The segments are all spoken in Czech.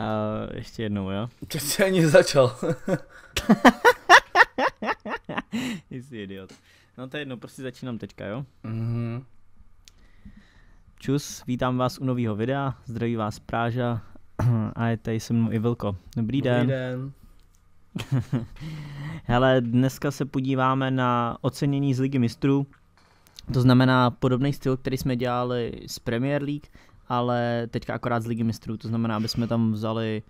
A ještě jednou, jo? To jsi ani začal. jsi idiot. No to je jedno, prostě začínám teďka, jo? Mhm. Čus, vítám vás u nového videa, zdraví vás Práža a je tady se mnou i Vilko. Dobrý den. Dobrý den. Hele, dneska se podíváme na ocenění z Ligy mistrů. To znamená podobný styl, který jsme dělali z Premier League, ale teďka akorát z Ligy mistrů, to znamená, aby jsme tam vzali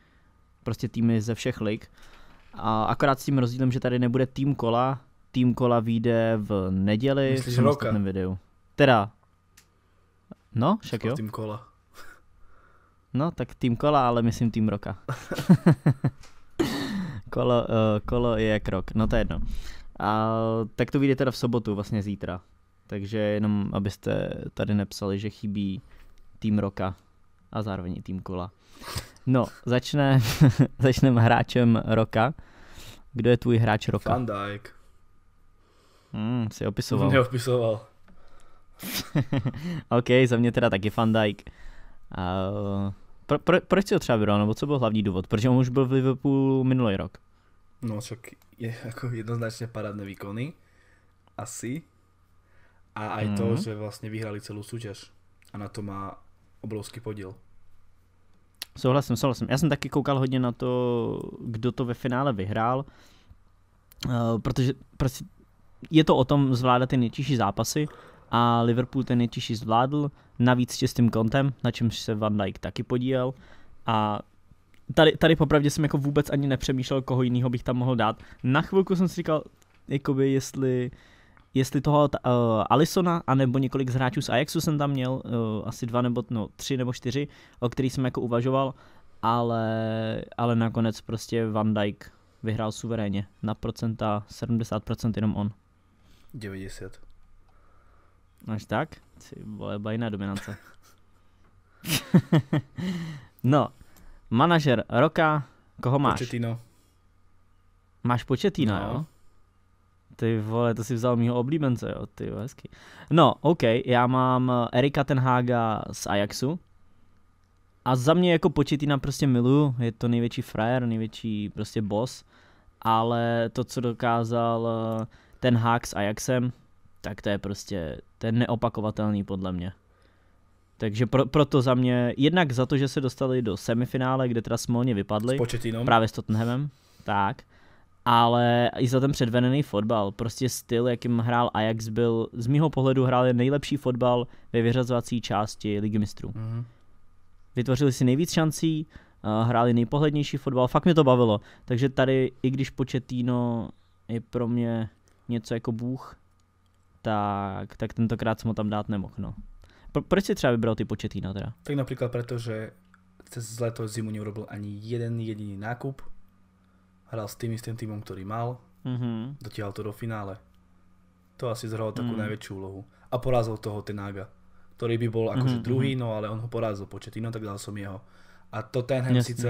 prostě týmy ze všech lig. A akorát s tím rozdílem, že tady nebude tým kola, tým kola vyjde v neděli Myslíš v samostatném videu. Teda, no, však jo. Tým kola. No, tak tým kola, ale myslím tým roka. kolo, uh, kolo je krok, no to je jedno. A, tak to vyjde teda v sobotu, vlastně zítra. Takže jenom, abyste tady nepsali, že chybí tým roka a zároveň tým kola. No, začne, začneme hráčem roka. Kdo je tvůj hráč roka? Van Dijk. Hmm, jsi opisoval. Neopisoval. ok, za mě teda taky Van Dijk. Uh, pro, pro, proč si ho třeba vybral, nebo co byl hlavní důvod? Protože on už byl v Liverpoolu minulý rok. No, však je jako jednoznačně parádné výkony. Asi. A aj mm. to, mhm. že vlastně vyhrali celou soutěž. A na to má obrovský podíl. Souhlasím, souhlasím. Já jsem taky koukal hodně na to, kdo to ve finále vyhrál, eh, protože prostě je to o tom zvládat ty nejtěžší zápasy a Liverpool ten nejtěžší zvládl, navíc s čistým kontem, na čemž se Van Dijk taky podílel a tady, tady popravdě jsem jako vůbec ani nepřemýšlel, koho jiného bych tam mohl dát. Na chvilku jsem si říkal, jakoby jestli uh, jestli toho uh, eh, Alisona, anebo několik z hráčů z Ajaxu jsem tam měl, uh, asi dva nebo no, tři nebo čtyři, o který jsem jako uvažoval, ale, ale nakonec prostě Van Dijk vyhrál suverénně. Na procenta 70% jenom on. 90. Až tak? Ty vole, bajná dominance. no, manažer roka, koho máš? Početino. Máš Početino, no. jo? ty vole, to si vzal mýho oblíbence, jo, ty jo, hezky. No, OK, já mám eh, Erika Tenhága z Ajaxu. A za mě jako nám prostě miluju, je to největší frajer, největší prostě boss, ale to, co dokázal eh, ten hák s Ajaxem, tak to je prostě, ten neopakovatelný podle mě. Takže pro, proto za mě, jednak za to, že se dostali do semifinále, kde teda smolně vypadli. S početinom. Právě s Tottenhamem. Tak ale i za ten předvedený fotbal. Prostě styl, jakým hrál Ajax, byl z mýho pohledu hrál je nejlepší fotbal ve vyřazovací části Ligy mistrů. Mm-hmm. Vytvořili si nejvíc šancí, eh, hráli nejpohlednější fotbal, fakt mě to bavilo. Takže tady, i když Početíno je pro mě něco jako bůh, tak, tak tentokrát jsem ho tam dát nemohl. No. Pro, proč si třeba vybral ty Početíno teda? Tak například proto, že cez leto zimu neurobil ani jeden jediný nákup, hral s tým istým týmom, ktorý mal, mm-hmm. dotiahol to do finále. To asi zhralo takú mm. najväčšiu úlohu. A porazil toho Tenaga, ktorý by bol akože mm-hmm. druhý, mhm. no ale on ho porazil no tak dal som jeho. A ten jasne, síce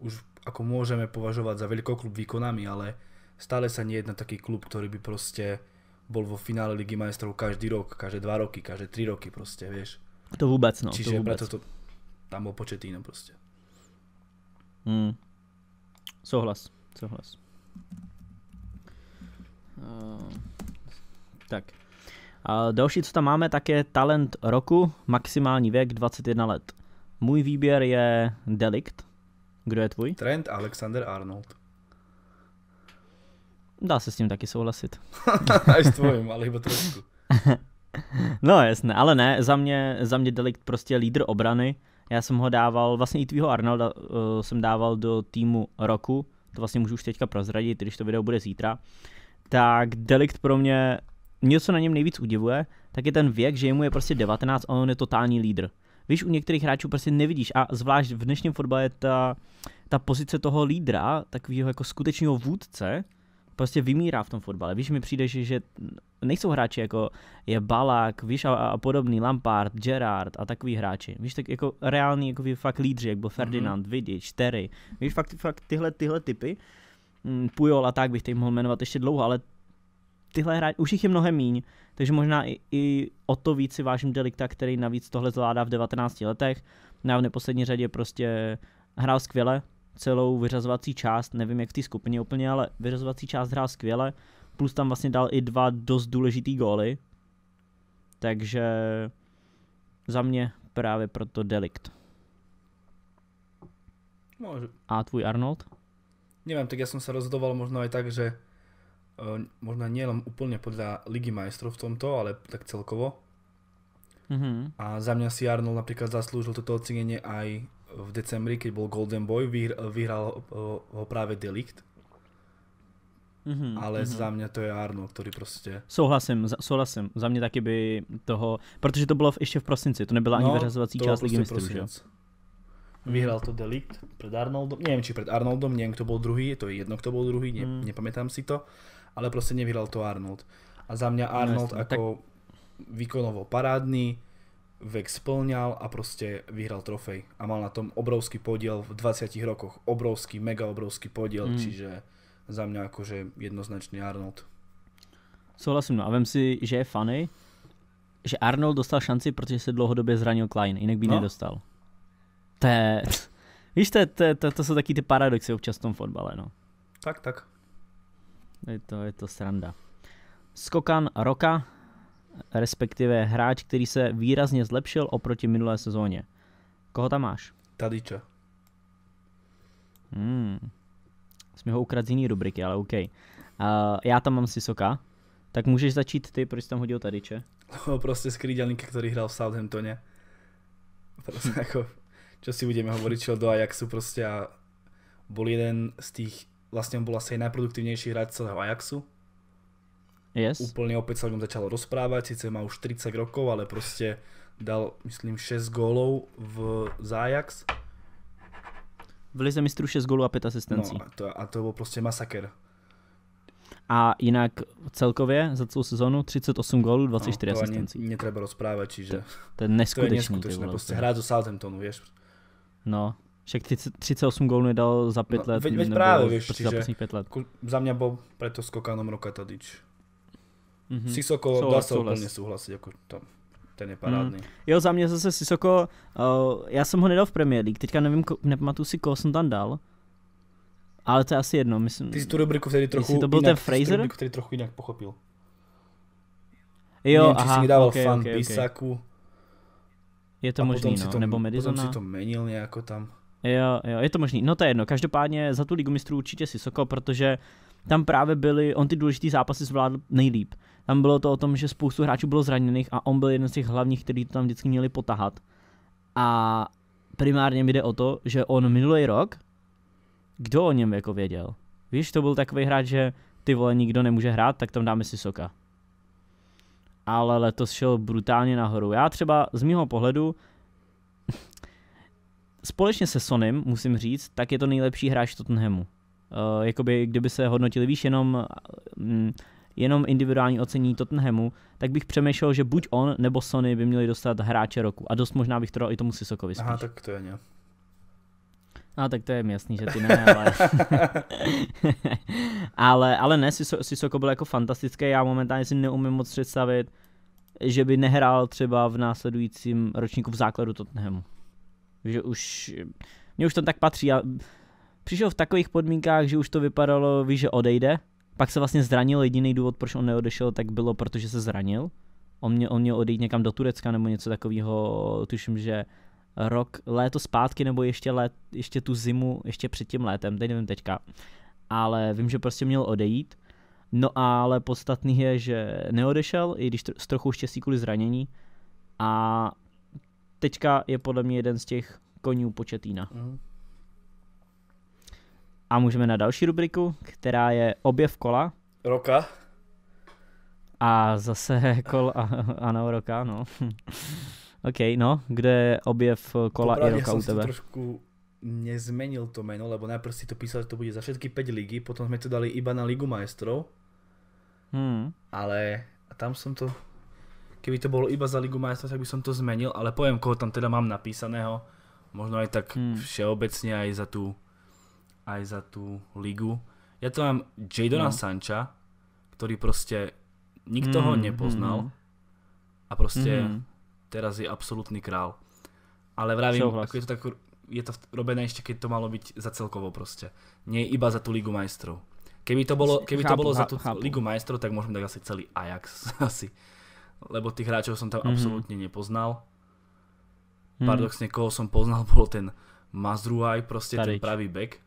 už ako môžeme považovať za klub výkonami, ale stále sa nie jedna taký klub, ktorý by proste bol vo finále Ligy majstrov každý rok, každé dva roky, každé tri roky proste, vieš. To vůbec, no. Čiže to vůbec. preto to, tam bol početíno proste. Mm. Souhlas, souhlas. Uh, tak. A další, co tam máme, tak je talent roku, maximální věk 21 let. Můj výběr je Delikt. Kdo je tvůj? Trent Alexander Arnold. Dá se s tím taky souhlasit. Až s tvojím, ale iba trošku. no jasné, ale ne, za mě, za mě Delikt prostě lídr obrany já jsem ho dával, vlastně i tvýho Arnolda uh, jsem dával do týmu roku, to vlastně můžu už teďka prozradit, když to video bude zítra. Tak Delikt pro mě, něco co na něm nejvíc udivuje, tak je ten věk, že jemu je prostě 19 a on je totální lídr. Víš, u některých hráčů prostě nevidíš a zvlášť v dnešním fotbale ta, ta pozice toho lídra, takového jako skutečného vůdce, prostě vymírá v tom fotbale. Víš, mi přijde, že, že nejsou hráči jako je Balák, víš, a, a podobný, Lampard, Gerard a takový hráči. Víš, tak jako reální, jako fakt lídři, jak byl Ferdinand, mm-hmm. Vidič, Terry. Víš, fakt, fakt tyhle, tyhle typy, mm, Pujol a tak bych teď mohl jmenovat ještě dlouho, ale tyhle hráči, už jich je mnohem míň, takže možná i, i o to víc si vážím Delikta, který navíc tohle zvládá v 19 letech. Na v neposlední řadě prostě hrál skvěle, celou vyřazovací část, nevím jak v té skupině úplně, ale vyřazovací část hrál skvěle, plus tam vlastně dal i dva dost důležitý góly, takže za mě právě proto delikt. Môže. A tvůj Arnold? Nevím, tak já jsem se rozhodoval možná i tak, že eh, možná nejenom úplně podle Ligy majstrov v tomto, ale tak celkovo. Mm-hmm. A za mě si Arnold například zasloužil toto ocenění i v decembri, keď bol Golden Boy, vyhral, vyhral eh, ho práve Delict. Mm-hmm, ale mm-hmm. za mě to je Arno, který prostě... Souhlasím, za, souhlasím. Za mě taky by toho... Protože to bylo v, ještě v prosinci, to nebyla no, ani vyřazovací část Ligy prostě mistrů, že? Vyhrál to Delict před Arnoldom, nevím, či před Arnoldom, nevím, kdo byl druhý, to je jedno, kdo byl druhý, ne, mm. nepamětám si to, ale prostě nevyhrál to Arnold. A za mě no, Arnold no, jako tak... výkonovo parádný, vek splňal a prostě vyhral trofej. A mal na tom obrovský podiel v 20 rokoch. Obrovský, mega obrovský podiel, mm. čiže za mňa akože jednoznačný Arnold. Souhlasím, no a vem si, že je funny, že Arnold dostal šanci, protože se dlouhodobě zranil Klein, jinak by no. nedostal. To je, víš, to, to, to, to jsou taky ty paradoxy občas v tom fotbale, no. Tak, tak. Je to, je to sranda. Skokan Roka, respektive hráč, který se výrazně zlepšil oproti minulé sezóně. Koho tam máš? Tadiča. Hmm. Jsme ho ukradl z jiný rubriky, ale OK. Uh, já tam mám Sisoka. Tak můžeš začít ty, proč tam hodil Tadiče? No, prostě skřídelník, který hrál v Southamptoně. Prostě jako, čo si budeme hovoriť, čo do Ajaxu prostě a bol jeden z těch, Vlastně on byl asi nejproduktivnější hráč celého Ajaxu Yes. Úplne opäť sa o ňom začalo rozprávať, síce má už 30 rokov, ale proste dal, myslím, 6 gólov v Zajax. V Lize mistrů 6 gólů a 5 asistencí. No, a, to, a to byl prostě masaker. A jinak celkově za celou sezonu 38 gólů, 24 no, to asistencí. Ani netreba rozprávat, čiže... To, to je neskutečný. To je neskutečný, neskutečné, prostě hrát do Southamptonu, víš. No, však 30, 38 gólů nedal za 5 no, let. Veď, veď právě, víš, za, 5 za mě byl preto skokanom roka Tadič. Mm-hmm. Sisoko souhlas, dá se souhlas. úplně souhlasit, jako tam ten je parádný. Mm. Jo, za mě zase Sisoko, uh, já jsem ho nedal v Premier League, teďka nevím, ko, nepamatuju si, koho jsem tam dal, ale to je asi jedno, myslím. Ty jsi tu rubriku vtedy trochu to byl jinak, ten Fraser? Ty jsi trochu jinak pochopil. Jo, Nevím, aha, si jsi dával okay, fan okay, Bisaku. Okay. Je to možný, no, to, nebo Medizona. Potom si to menil nějako tam. Jo, jo, je to možný, no to je jedno, každopádně za tu ligu mistrů určitě Sisoko, protože tam právě byly, on ty důležitý zápasy zvládl nejlíp. Tam bylo to o tom, že spoustu hráčů bylo zraněných a on byl jeden z těch hlavních, který to tam vždycky měli potahat. A primárně mi jde o to, že on minulý rok, kdo o něm jako věděl? Víš, to byl takový hráč, že ty vole nikdo nemůže hrát, tak tam dáme si soka. Ale letos šel brutálně nahoru. Já třeba z mýho pohledu společně se Sonem, musím říct, tak je to nejlepší hráč Tottenhamu. Uh, jakoby kdyby se hodnotili víš jenom uh, jenom individuální ocenění Tottenhamu, tak bych přemýšlel, že buď on nebo Sony by měli dostat hráče roku. A dost možná bych to dal i tomu Sisokovi Aha, tak to je ne. A tak to je jasný, že ty ne, ale... ale, ale ne, Sisoko byl jako fantastický, já momentálně si neumím moc představit, že by nehrál třeba v následujícím ročníku v základu Tottenhamu. Že už, Mně už tam tak patří a přišel v takových podmínkách, že už to vypadalo, víš, že odejde, pak se vlastně zranil, jediný důvod, proč on neodešel, tak bylo, protože se zranil. On, mě, on měl odejít někam do Turecka nebo něco takového, tuším, že rok, léto zpátky nebo ještě, let, ještě tu zimu, ještě před tím létem, teď nevím teďka. Ale vím, že prostě měl odejít. No ale podstatný je, že neodešel, i když s trochu štěstí kvůli zranění. A teďka je podle mě jeden z těch koní početína. Mhm. A můžeme na další rubriku, která je objev kola. Roka. A zase kol, a, ano, roka, no. OK, no, kde je objev kola Popravde, i roka u tebe? trošku nezmenil to meno, lebo najprv si to písal, že to bude za všetky 5 ligy, potom sme to dali iba na Ligu majstrov. Hmm. Ale a tam som to, keby to bolo iba za Ligu majstrov, tak by som to zmenil, ale poviem, koho tam teda mám napísaného. Možno aj tak hmm. všeobecne aj za tú aj za tú ligu. Ja to mám Jadona no. Sancha, ktorý proste nikto mm, ho nepoznal mm, mm. a proste mm. teraz je absolútny král. Ale vravím, ako je to tak je to robené ešte, keď to malo byť za celkovo proste. Nie iba za tú Ligu majstrov. Keby to bolo, keby chápu, to bolo chápu, za tú chápu. Ligu majstrov, tak môžeme dať asi celý Ajax asi. Lebo tých hráčov som tam mm-hmm. absolútne nepoznal. Mm-hmm. Paradoxne, koho som poznal, bol ten Mazruaj, proste Tadič. ten pravý back.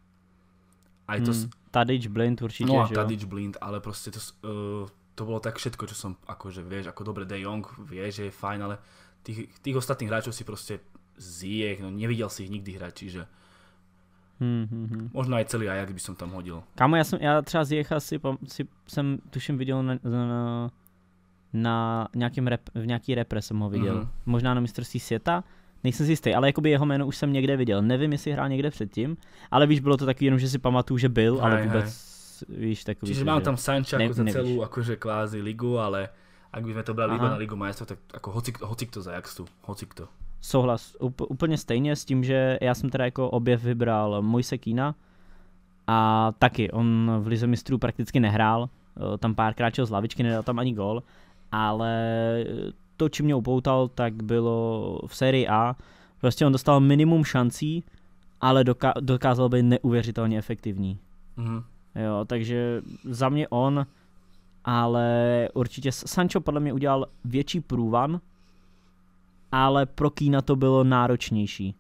A je to... Hmm. Tadič Blind určite, No a Tadič Blind, ale proste to, uh, to bolo tak všetko, čo som, akože vieš, ako dobre De Jong vie, že je fajn, ale tých, tých ostatných hráčov si proste zjech, no nevidel si ich nikdy hrať, čiže Hmm, hmm, hmm. Možná i celý Ajax by som tam hodil. Kámo, já jsem, já třeba Zjecha si, si jsem tuším viděl na, na, na nějakém rep, v nějaký repre jsem ho viděl. Mm-hmm. Možná na mistrovství světa, Nejsem si jistý, ale jakoby jeho jméno už jsem někde viděl. Nevím, jestli hrál někde předtím, ale víš, bylo to takový jenom, že si pamatuju, že byl, ale vůbec, hej. víš, takový. Čiže mám tam Sancha ne, jako za celou jakože kvázi ligu, ale A by to brali na Ligu majstrov, tak jako hoci, hoci to za Jaxtu, hoci to. Souhlas, úplně stejně s tím, že já jsem teda jako objev vybral Mojse Kína a taky, on v Lize mistrů prakticky nehrál, tam párkrát čel z lavičky, nedal tam ani gol, ale to, čím mě upoutal, tak bylo v sérii A. Prostě on dostal minimum šancí, ale doká- dokázal být neuvěřitelně efektivní. Mm. Jo, takže za mě on, ale určitě Sancho podle mě udělal větší průvan, ale pro Kína to bylo náročnější.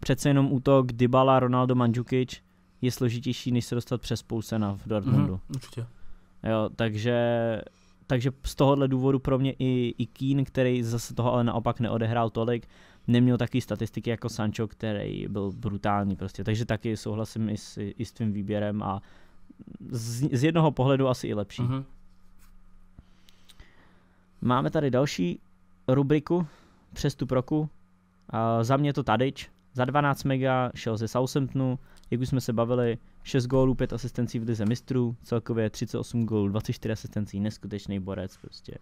Přece jenom útok Dybala, Ronaldo, Mandžukic je složitější, než se dostat přes Poulsena v Dortmundu. Mm, určitě. Jo, takže takže z tohohle důvodu pro mě i, i Keen, který zase toho ale naopak neodehrál tolik, neměl taky statistiky jako Sancho, který byl brutální prostě. Takže taky souhlasím i s, i s tvým výběrem a z, z jednoho pohledu asi i lepší. Uh-huh. Máme tady další rubriku Přestup roku. Uh, za mě to Tadič. Za 12 mega šel ze Southamptonu, jak už jsme se bavili, 6 gólů, 5 asistencí v lize mistrů, celkově 38 gólů, 24 asistencí, neskutečný borec prostě.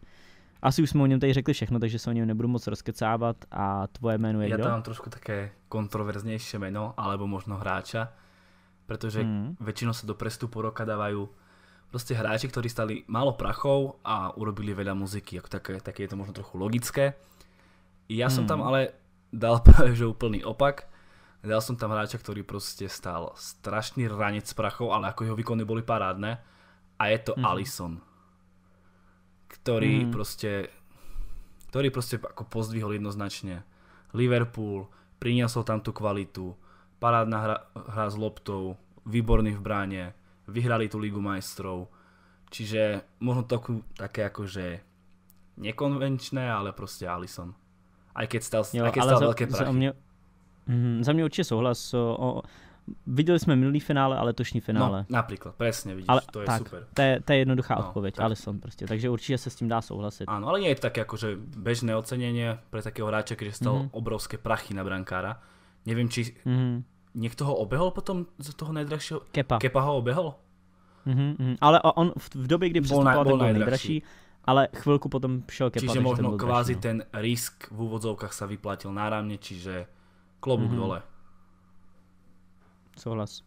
Asi už jsme o něm tady řekli všechno, takže se o něm nebudu moc rozkecávat a tvoje jméno je Já kdo? tam mám trošku také kontroverznější jméno, alebo možno hráča, protože hmm. většinou se do prestu po roka dávají prostě hráči, kteří stali málo prachou a urobili veľa muziky, jako také, také je to možno trochu logické. Já jsem hmm. tam ale dal právě že úplný opak, Dal som tam hráča, ktorý proste stál strašný ranec s prachou, ale ako jeho výkony boli parádne. A je to mm. Alison, ktorý mm. proste ktorý proste ako pozdvihol jednoznačne. Liverpool, priniesol tam tú kvalitu, parádna hra, hra s loptou, výborný v bráne, vyhrali tú Ligu majstrov. Čiže možno to také akože nekonvenčné, ale prostě Alison. Aj keď stal, jo, aj keď stal veľké prachy. Mm, za mě určitě souhlas. O, Viděli jsme minulý finále a letošní no, finále. No, například, přesně, vidíš, ale, to je tak, super. To je, to je jednoduchá no, odpověď, tak. Alisson prostě, takže určitě se s tím dá souhlasit. Ano, ale je to jako že bežné ocenění pro takého hráče, který stal mm obrovské prachy na brankára. Nevím, či mm někdo ho obehol potom z toho nejdražšího? Kepa. Kepa ho obehol? Mm -hmm, ale on v, v době, kdy přestupoval, tak byl nejdražší. Ale chvilku potom šel Kepa. Čiže možno kvázi no. ten risk v úvodzovkách sa vyplatil náramne, čiže Klobuk mm-hmm. dole. Souhlas.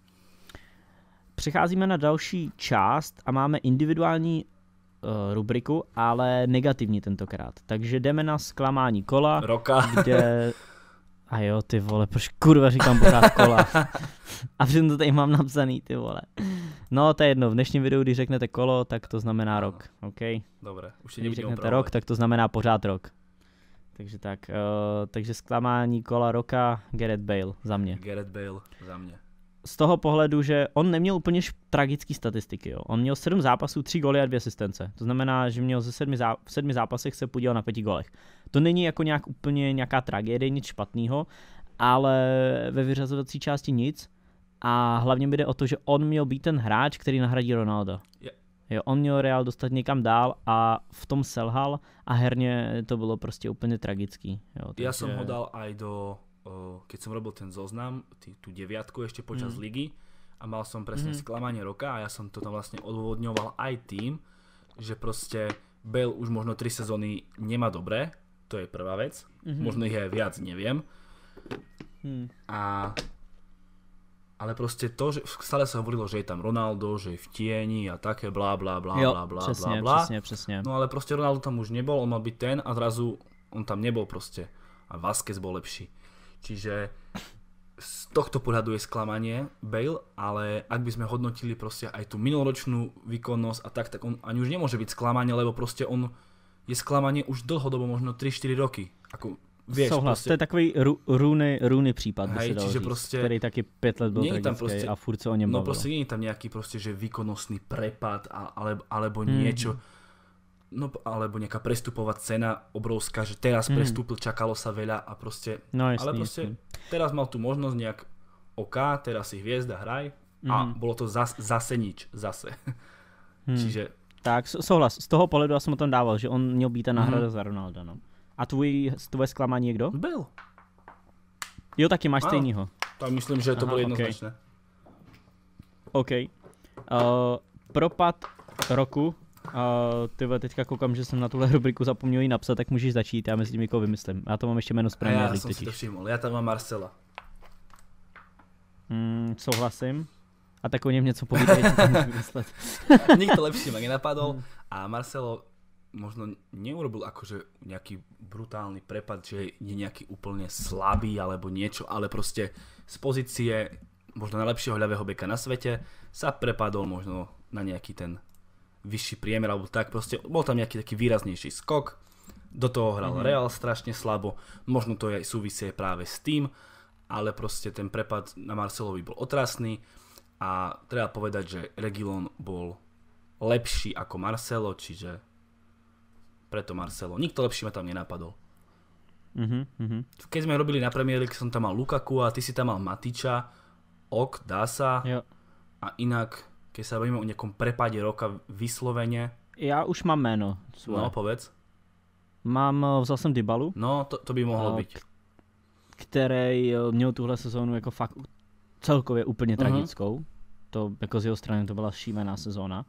Přecházíme na další část a máme individuální uh, rubriku, ale negativní tentokrát. Takže jdeme na zklamání kola. Roka. Kde... A jo, ty vole, proč kurva říkám pořád kola? A přitom to tady mám napsaný, ty vole. No, to je jedno, v dnešním videu, když řeknete kolo, tak to znamená rok, OK? Dobré, už si Když řeknete rok, tak to znamená pořád rok. Takže tak, uh, takže zklamání kola roka Gerrit Bale za mě. Gerrit Bale za mě. Z toho pohledu, že on neměl úplně tragické statistiky. Jo. On měl 7 zápasů, 3 góly a 2 asistence. To znamená, že měl ze sedmi zá- v 7 zápasech se podíl na 5 golech. To není jako nějak úplně nějaká tragédie, nic špatného, ale ve vyřazovací části nic. A hlavně mi jde o to, že on měl být ten hráč, který nahradí Ronaldo. Jo, on měl Real dostat někam dál a v tom selhal a herně to bylo prostě úplně tragický. Jo, takže... Já jsem ho dal aj do, keď jsem robil ten zoznam, tý, tu deviatku ještě počas mm. ligy a mal som presne mm. sklamanie roka a ja som to tam vlastne odvodňoval aj tým, že prostě Bale už možno tři sezóny nemá dobré, to je prvá vec, mm-hmm. možno je viac, nevím. Mm. A ale prostě to, že stále se hovorilo, že je tam Ronaldo, že je v tieni a také blá blá blá jo, blá blá přesně, blá. Přesně, přesně. No ale prostě Ronaldo tam už nebol, on mal byť ten a zrazu on tam nebol prostě. A Vázquez bol lepší. Čiže z tohto pohľadu je sklamanie Bale, ale ak by sme hodnotili proste aj tú minuloročnú výkonnosť a tak, tak on ani už nemôže byť sklamanie, lebo proste on je sklamanie už dlhodobo, možno 3-4 roky. Ako Věž, Souhlas, prostě. to je takový ru, runy, runy případ, Hej, by se říct, prostě, který taky pět let byl tam prostě, a furt se o něm No bavilo. prostě není tam nějaký prostě, že výkonnostný prepad a, ale, alebo hmm. niečo, no alebo nějaká prestupová cena obrovská, že teraz hmm. prestúpil, čakalo sa veľa a prostě, no, jasný, ale prostě jasný. teraz mal tu možnost nějak OK, teraz si hvězda, hraj a hmm. bylo to zas, zase nič, zase. Hmm. Čiže... Tak, souhlas, z toho pohledu já jsem o tom dával, že on měl být ta náhrada hmm. za Ronaldo, no. A tvůj, tvoje zklamání je kdo? Byl. Jo, taky máš stejného. Tak myslím, že to Aha, bylo jednoznačné. OK. okay. Uh, eh, propad roku. Uh, eh, tyhle, teďka koukám, že jsem na tuhle rubriku zapomněl ji napsat, tak můžeš začít, já mezi někoho jako vymyslím. Já to mám ještě jméno správně. Já, já jsem si to všiml, já tam mám Marcela. Mm, souhlasím. A tak o něm něco povídej, vymyslet. Nikdo lepší mě nenapadl. Hmm. A Marcelo, možno neurobil akože nejaký brutálny prepad, že je nejaký úplne slabý alebo niečo, ale proste z pozície možno najlepšieho ľavého beka na svete sa prepadol možno na nejaký ten vyšší priemer alebo tak, proste bol tam nejaký taký výraznejší skok, do toho hral mm-hmm. Real strašne slabo, možno to je aj súvisie práve s tým, ale proste ten prepad na Marcelovi bol otrasný a treba povedať, že Regilon bol lepší ako Marcelo, čiže preto Marcelo. Nikto lepší ma tam nenapadol. Mm-hmm. Mhm, keď sme robili na Premier League, som tam mal Lukaku a ty si tam mal Matiča, Ok, dá sa. Jo. A inak, keď sa robíme o nejakom prepade roka vyslovene. Ja už mám meno. Svoje. No, povedz. Mám, eh, vzal jsem Dybalu. No, to, to by mohlo no, být. Kterej eh, měl tuhle sezónu jako fakt celkově úplně uh-huh. tragickou. To jako z jeho strany to byla šílená sezóna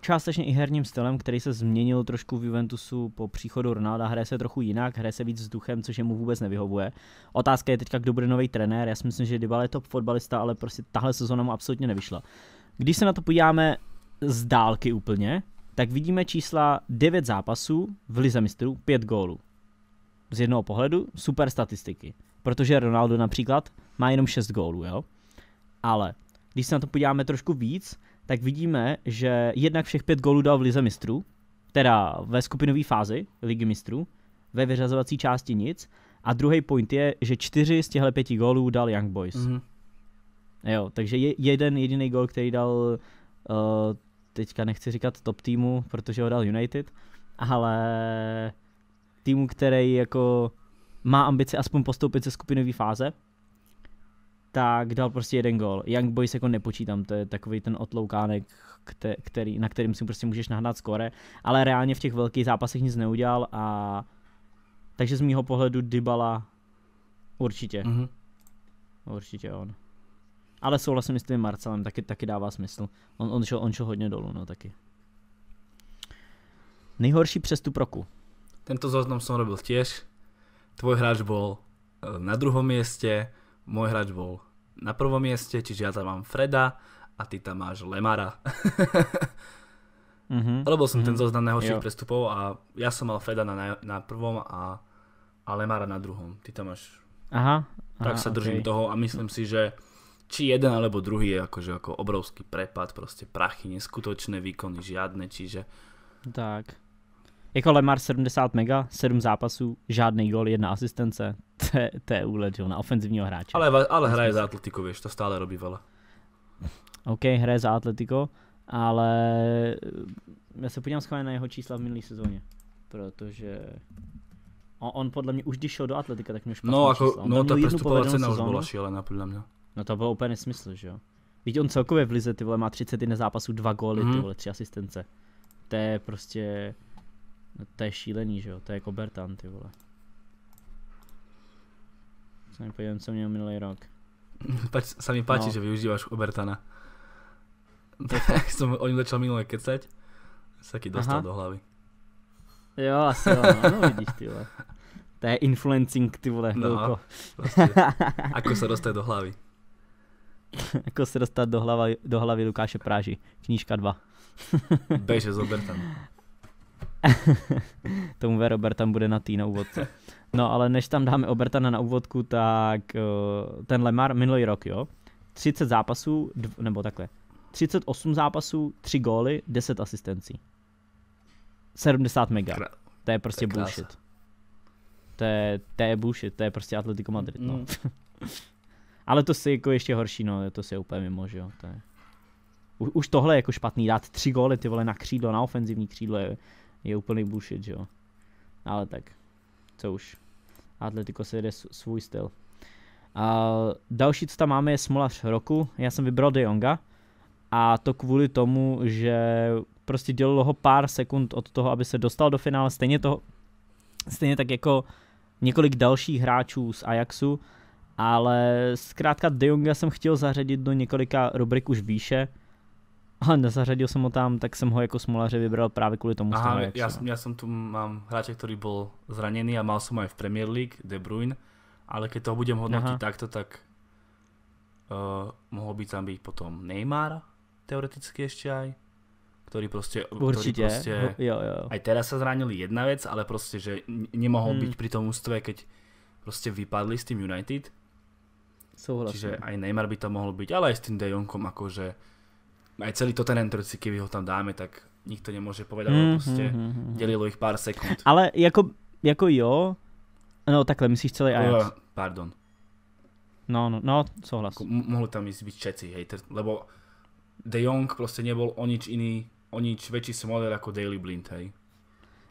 částečně i herním stylem, který se změnil trošku v Juventusu po příchodu Ronalda. Hraje se trochu jinak, hraje se víc s duchem, což mu vůbec nevyhovuje. Otázka je teďka, kdo bude nový trenér. Já si myslím, že Dybala je top fotbalista, ale prostě tahle sezóna mu absolutně nevyšla. Když se na to podíváme z dálky úplně, tak vidíme čísla 9 zápasů v Lize mistrů, 5 gólů. Z jednoho pohledu super statistiky, protože Ronaldo například má jenom 6 gólů, jo? Ale když se na to podíváme trošku víc, tak vidíme, že jednak všech pět gólů dal v Lize mistrů, teda ve skupinové fázi Ligy mistrů, ve vyřazovací části nic. A druhý point je, že čtyři z těchto pěti gólů dal Young Boys. Mm-hmm. Jo, takže je, jeden jediný gól, který dal, uh, teďka nechci říkat top týmu, protože ho dal United, ale týmu, který jako má ambici aspoň postoupit ze skupinové fáze, tak dal prostě jeden gol. Young Boys jako nepočítám, to je takový ten otloukánek, který, na kterým si prostě můžeš nahnat skore, ale reálně v těch velkých zápasech nic neudělal a takže z mýho pohledu Dybala určitě. Mm-hmm. Určitě on. Ale souhlasím s tím Marcelem, taky, taky dává smysl. On, on, šel, on šel hodně dolů, no taky. Nejhorší přestup roku. Tento zoznam jsem robil těž. Tvoj hráč byl eh, na druhém místě môj hráč bol na prvom mieste, čiže ja tam mám Freda a ty tam máš Lemara. mm-hmm. Lebo som mm-hmm. ten mhm. zoznam najhorších jo. prestupov a ja som mal Freda na, na prvom a, a Lemara na druhom. Ty tam máš... Aha. aha tak sa okay. držím toho a myslím si, že či jeden alebo druhý je akože ako obrovský prepad, proste prachy, neskutočné výkony, žiadne, čiže... Tak. Jako Lemar 70 mega, 7 zápasů, žádný gol, jedna asistence. To je úlet, na ofenzivního hráče. Ale, ale hraje za Atletico, víš, to stále robí vela. OK, hraje za Atletico, ale eh, já se podívám schválně na jeho čísla v minulé sezóně, protože on, on podle mě už když šel do Atletika, tak měl špatné No, jako, no ta cena už byla šílená, podle mě. No to bylo úplně nesmysl, že jo. Víš, on celkově v Lize, ty vole, má 31 zápasů, dva góly, mm. ty mhm. vole, tři asistence. To je prostě No, to je šílený, že jo? To je jako Bertan, ty vole. Co mi podívám, co měl minulý rok. Pač, se mi páči, no. že využíváš Obertana. Tak jsem o něm začal minule kecať. Se taky dostal Aha. do hlavy. Jo, asi jo, no, no vidíš, ty vole. To je influencing, ty vole, no, Prostě. Ako se dostat do hlavy. Ako se dostat do hlavy, do hlavy Lukáše Práži. Knížka 2. Beže s Obertanem. Tomu Robert tam bude na tý na úvodce. No ale než tam dáme Obertana na úvodku, tak eh, ten Lemar minulý rok, jo, 30 zápasů, dv, nebo takhle, 38 zápasů, 3 góly, 10 asistencí. 70 mega. To je prostě bullshit. To je, to je bullshit, to je prostě Atletico Madrid, no. Mm. ale to si jako ještě horší, no, to si je úplně mimo, že jo, to je. U, už tohle je jako špatný, dát tři góly, ty vole, na křídlo, na ofenzivní křídlo je je úplný bullshit, že jo. Ale tak, co už. Atletico se jde svůj styl. A další, co tam máme, je smolař roku. Já jsem vybral De Jonga. A to kvůli tomu, že prostě dělalo ho pár sekund od toho, aby se dostal do finále. Stejně, toho, stejně tak jako několik dalších hráčů z Ajaxu. Ale zkrátka De Jonga jsem chtěl zařadit do několika rubrik už výše A nezařadil jsem ho tam, tak jsem ho jako smolaře vybral právě kvůli tomu. Aha, tomu, já, jsem, já jsem tu mám hráče, který byl zraněný a mal ho i v Premier League, De Bruyne, ale když to budem hodnotit Aha. takto, tak uh, eh, mohl by tam být potom Neymar, teoreticky ještě aj, Který prostě, Určitě, prostě. proste jo, jo. aj teda se zranili jedna věc, ale prostě že nemohl hmm. být při tom ústve, keď prostě vypadli s tím United. Souhlasím. Čiže aj Neymar by to mohl být, ale i s tím De Jongkom že aj celý to ten Trojci, keby ho tam dáme, tak nikto nemôže povedať, mm, prostě mm, mm, mhm, mhm. delilo ich pár sekund. Ale jako, jako jo, no takhle myslíš celý Ajax. Uh, pardon. No, no, no, souhlas. Jako m- mohli tam ísť byť všetci, hej, lebo De Jong prostě nebol o nič iný, o nič väčší smoler ako Daily Blind, hej.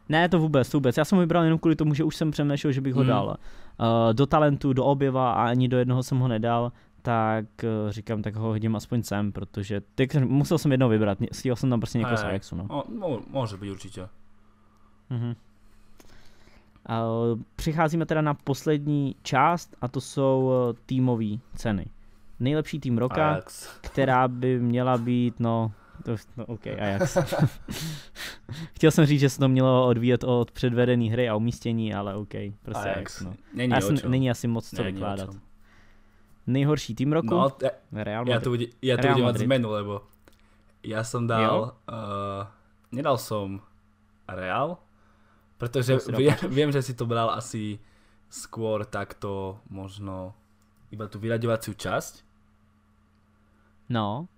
Ne, to vůbec, vůbec. Já jsem ho vybral jenom kvůli tomu, že už jsem přemýšlel, že bych ho mhm. dal. Mm. Uh, do talentu, do objeva a ani do jednoho jsem ho nedal tak eh, říkám, tak ho hodím aspoň sem, protože ty, musel jsem jednou vybrat, stíl jsem tam prostě někoho z Ajaxu, no. může být určitě. Mhm. A přicházíme teda na poslední část a to jsou eh, týmové ceny. Nejlepší tým roka, Ajax. která by měla být, no, to, no OK, Ajax. Chtěl jsem říct, že se to mělo odvíjet od předvedené hry a umístění, ale OK, prostě Ajax. Ajax no. Není, asi, není asi moc co není vykládat nejhorší tým roku? No, te, Real Madrid. Já to, budem já to Real mať zmenu, lebo já jsem dal, uh, nedal jsem Real, protože vím, že si to bral asi skôr takto možno iba tu vyraďovaciu časť. No.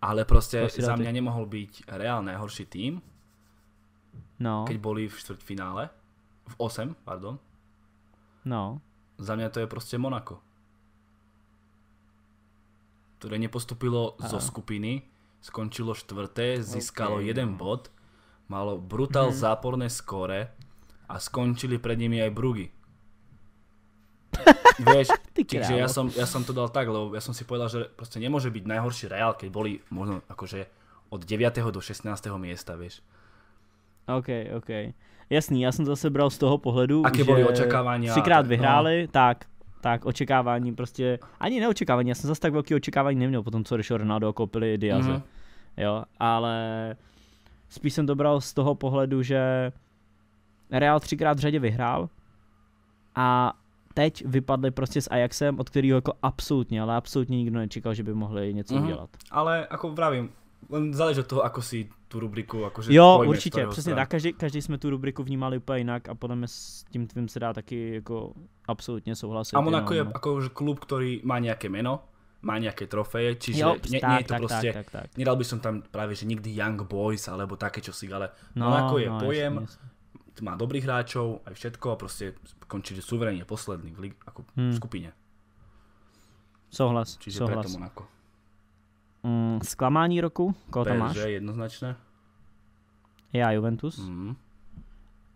Ale proste za mňa nemohol byť Real najhorší tým. No. Keď boli v čtvrtfinále. V 8, pardon. No. Za mňa to je proste Monako ktoré nepostupilo Aha. zo skupiny, skončilo štvrté, získalo okay. jeden bod, malo brutál mm-hmm. záporné skóre a skončili pred nimi aj Brugy. Vieš, Takže ja som, ja som to dal tak, lebo ja som si povedal, že proste nemôže byť najhorší Real, keď boli možno akože od 9. do 16. miesta, vieš. OK, OK. Jasný, já jsem zase bral z toho pohledu, Aké že byly očekávání, třikrát no. vyhráli, no. tak tak očekávání prostě, ani neočekávání, já jsem zase tak velký očekávání neměl po tom, co odešel Ronaldo koupili Diaze, mm-hmm. jo, ale spíš jsem dobral z toho pohledu, že Real třikrát v řadě vyhrál a teď vypadli prostě s Ajaxem, od kterého jako absolutně, ale absolutně nikdo nečekal, že by mohli něco mm-hmm. udělat. Ale jako vravím, záleží od toho, ako si tu rubriku jakože Jo, určitě, přesně tak, každý, každý jsme tu rubriku vnímali úplně jinak a podle mě s tím tvým se dá taky jako absolutně souhlasit. A Monaco jako je jako klub, který má nějaké jméno, má nějaké trofeje, čiže jo, ne, tak, nie je to tak, prostě, tak, tak, tak. nedal by som tam právě, že nikdy Young Boys alebo také čosi, ale no, Monaco jako je no, pojem, jasný, má dobrých hráčov, a všetko a prostě končí suverénne poslední v, li- ako hmm. v skupině. Souhlas, Čiže souhlas. preto Monaco. Mm, zklamání roku? Koho tam máš? jednoznačné. Já Juventus. Mm.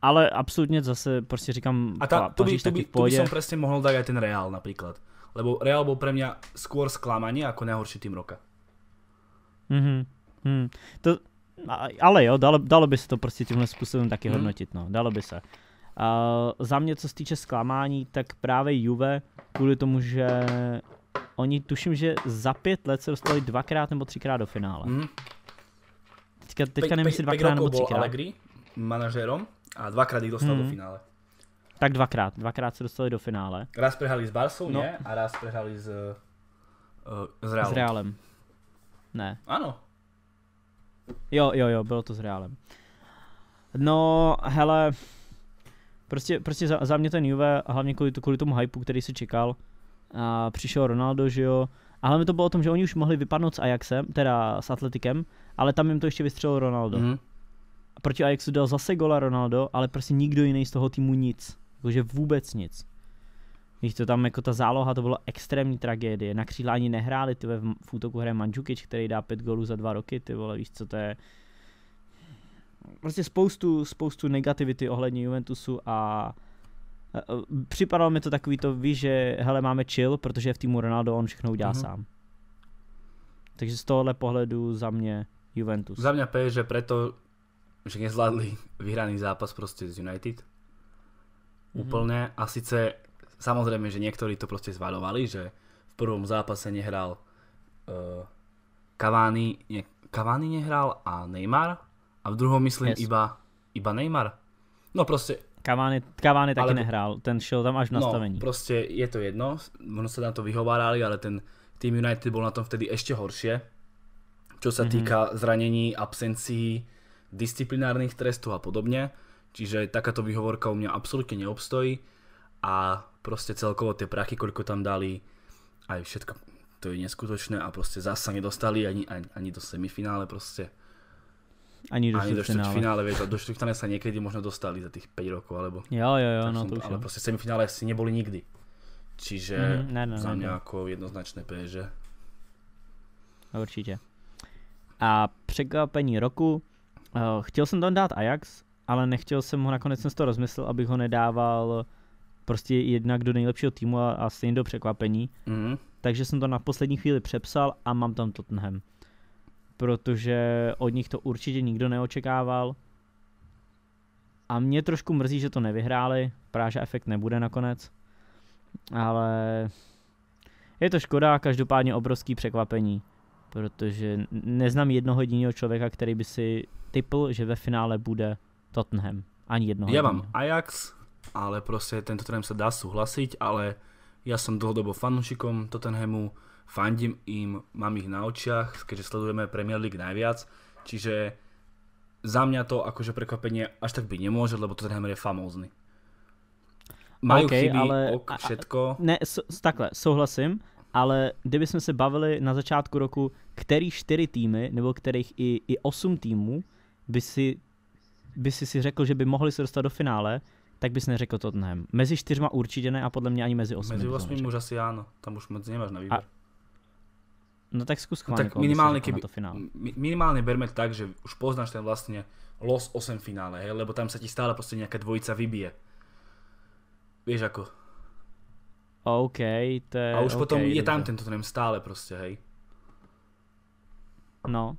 Ale absolutně zase prostě říkám, A ta, to, by, to, by, to by som presne prostě mohol dať aj ten Real napríklad. Lebo Real bol pre mňa skôr sklamanie ako nehorší tým roka. Mm -hmm. Hmm. To, ale jo, dalo, dalo by se to prostě tímhle způsobem taky mm. hodnotit, no, dalo by se. Uh, za mě, co se týče zklamání, tak právě Juve, kvůli tomu, že oni tuším, že za pět let se dostali dvakrát nebo třikrát do finále. Mm. Teďka, teďka nevím, jestli dvakrát nebo třikrát. Allegri manažerom a dvakrát jich dostal mm. do mhm. finále. Tak dvakrát, dvakrát se dostali do finále. Raz prehali s Barsou, no. ne? A raz prehali s, uh, s Realem. S Realem. Ne. Ano. Jo, jo, jo, bylo to s Realem. No, hele, prostě, prostě za, za mě ten Juve, hlavně kvůli, kvůli tomu hypeu, který si čekal, a přišel Ronaldo, že jo. A hlavně to bylo o tom, že oni už mohli vypadnout s Ajaxem, teda s Atletikem, ale tam jim to ještě vystřelil Ronaldo. Mm. A proti Ajaxu dal zase gola Ronaldo, ale prostě nikdo jiný z toho týmu nic. Jakože vůbec nic. Víš to tam jako ta záloha, to bylo extrémní tragédie. Na křídla ani nehráli, ty ve v útoku hraje Mandžukič, který dá pět gólů za dva roky, ty vole, víš co to je. Prostě spoustu, spoustu negativity ohledně Juventusu a Eh, připadalo mi to takový to, víš, že hele, máme chill, protože je v týmu Ronaldo, on všechno udělá mm-hmm. sám. Takže z tohohle pohledu za mě Juventus. Za mě pej, že preto, že nezvládli vyhraný zápas prostě z United. Mm-hmm. A sice samozřejmě, že někteří to prostě zvalovali, že v prvom zápase nehrál uh, eh, Cavani, ne, Cavani nehrál a Neymar a v druhom myslím yes. iba, iba Neymar. No prostě. Kavány, Kavány taky ale... nehrál, ten šel tam až v no, nastavení. No, prostě je to jedno, ono se na to vyhovárali, ale ten tým United byl na tom vtedy ještě horšie, čo sa mm-hmm. týka zranení, absencí, disciplinárnych trestov a podobne. Čiže takáto vyhovorka u mňa absolútne neobstojí a proste celkovo tie prachy, koľko tam dali, aj všetko, to je neskutočné a proste zasa nedostali ani, ani, ani do semifinále prostě. Ani do, ani do štvrťfinále, vieš, do štvrtfinále sa niekedy možno dostali za tých 5 rokov, alebo... Jo, jo, jo, no som, to už Ale jo. proste semifinále si neboli nikdy. Čiže mm, ne, ne, za mňa ako jednoznačné PSG. Určite. A překvapení roku. Uh, chtěl jsem tam dát Ajax, ale nechtěl jsem ho, nakonec jsem to rozmyslel, abych ho nedával prostě jednak do nejlepšího týmu a, a stejně do překvapení. Mm. Takže jsem to na poslední chvíli přepsal a mám tam Tottenham protože od nich to určitě nikdo neočekával. A mě trošku mrzí, že to nevyhráli. Práže efekt nebude nakonec. Ale je to škoda, každopádně obrovský překvapení. Protože neznám jednoho jediného člověka, který by si typl, že ve finále bude Tottenham. Ani jednoho. Já mám Ajax, ale prostě tento trend se dá souhlasit, ale já jsem dlouhodobo fanoušikom Tottenhamu fandím im, mám ich na očiach, keďže sledujeme Premier League najviac, čiže za mňa to akože prekvapenie až tak by nemôže, lebo to je famózny. Majú okay, chyby, ale, ok, všetko. Ne, so, takhle, souhlasím, ale kdyby jsme se bavili na začátku roku, který čtyři týmy, nebo kterých i, i osm týmů, by si, by si si řekl, že by mohli se dostat do finále, tak bys neřekl to dnem. Mezi čtyřma určitě ne a podle mě ani mezi osmi. Mezi osmi už asi ano, tam už moc nemáš na výběr. A, No tak skús no, tak minimálne, jako keby, na to finále. minimálne berme to tak, že už poznáš ten vlastne los 8 finále, hej? lebo tam sa ti stále proste nejaká dvojica vybije. Vieš ako? OK, to je... A už okay, potom dobře. je tam tento trénem stále proste, hej? No.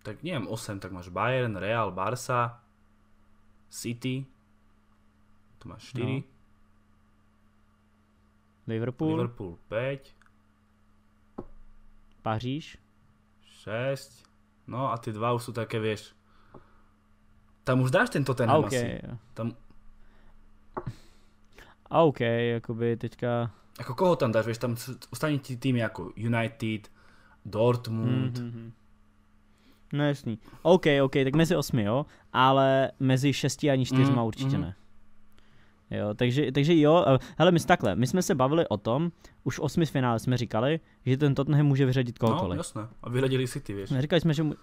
Tak neviem, 8, tak máš Bayern, Real, Barca, City, tu máš 4. No. Liverpool. Liverpool 5. Paříž. 6. No a ty dva už jsou také, víš. Tam už dáš ten Tottenham okay. asi. Tam... A OK, jakoby teďka... Jako koho tam dáš, Víš tam ostatní tí týmy jako United, Dortmund. Mm-hmm. No jasný. OK, OK, tak mezi osmi, jo, ale mezi šesti ani čtyřma mm, určitě mm. ne. Jo, takže, takže jo, hele, my jsme takhle, my jsme se bavili o tom, už v osmi finále jsme říkali, že ten Tottenham může vyřadit no, kohokoliv. No, jasné, a vyřadili si ty, věci. Říkali jsme, že mu...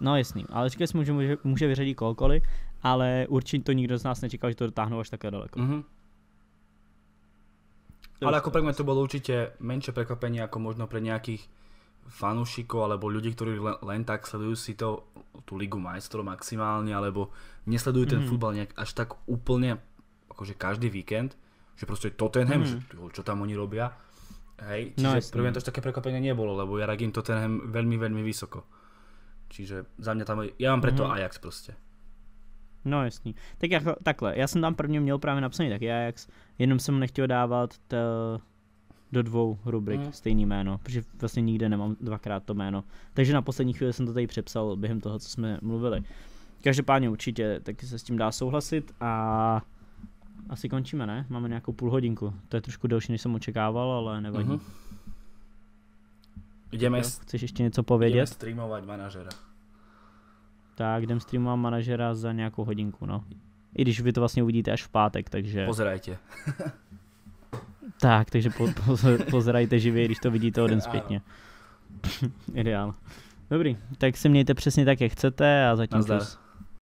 No jasný, ale říkali jsme, že může, může vyřadit kohokoliv, ale určitě to nikdo z nás nečekal, že to dotáhnou až také daleko. Mm-hmm. To ale jako pro to bylo určitě menší překvapení, jako možno pro nějakých fanúšikov alebo ľudí, ktorí len, len tak sledujú si to, tú Ligu majstrov maximálne alebo nesledujú ten mm-hmm. futbal nejak až tak úplne akože každý víkend, že proste Tottenham, mm. že, čo tam oni robia. Hej, no, čiže no, pre mňa to také prekvapenie nebolo, lebo ja radím Tottenham veľmi, veľmi vysoko. Čiže za mňa tam, já mám preto mm. Ajax prostě. No jasný. Tak jako, takhle, já jsem tam prvně měl právě napsaný taky Ajax, jenom jsem nechtěl dávat t, eh, do dvou rubrik mm. stejný jméno, protože vlastně nikde nemám dvakrát to jméno. Takže na poslední chvíli jsem to tady přepsal během toho, co jsme mluvili. Každopádně určitě taky se s tím dá souhlasit a asi končíme, ne? Máme nějakou půl hodinku. To je trošku delší, než jsem očekával, ale nevadí. Uh-huh. Jdeme, jo, chceš ještě něco povědět? Jdeme streamovat manažera. Tak jdem streamovat manažera za nějakou hodinku, no. I když vy to vlastně uvidíte až v pátek, takže... Pozerajte. tak, takže po, po, pozerajte živě, když to vidíte o den zpětně. Ideál. Dobrý, tak se mějte přesně tak, jak chcete a zatím Nazdar.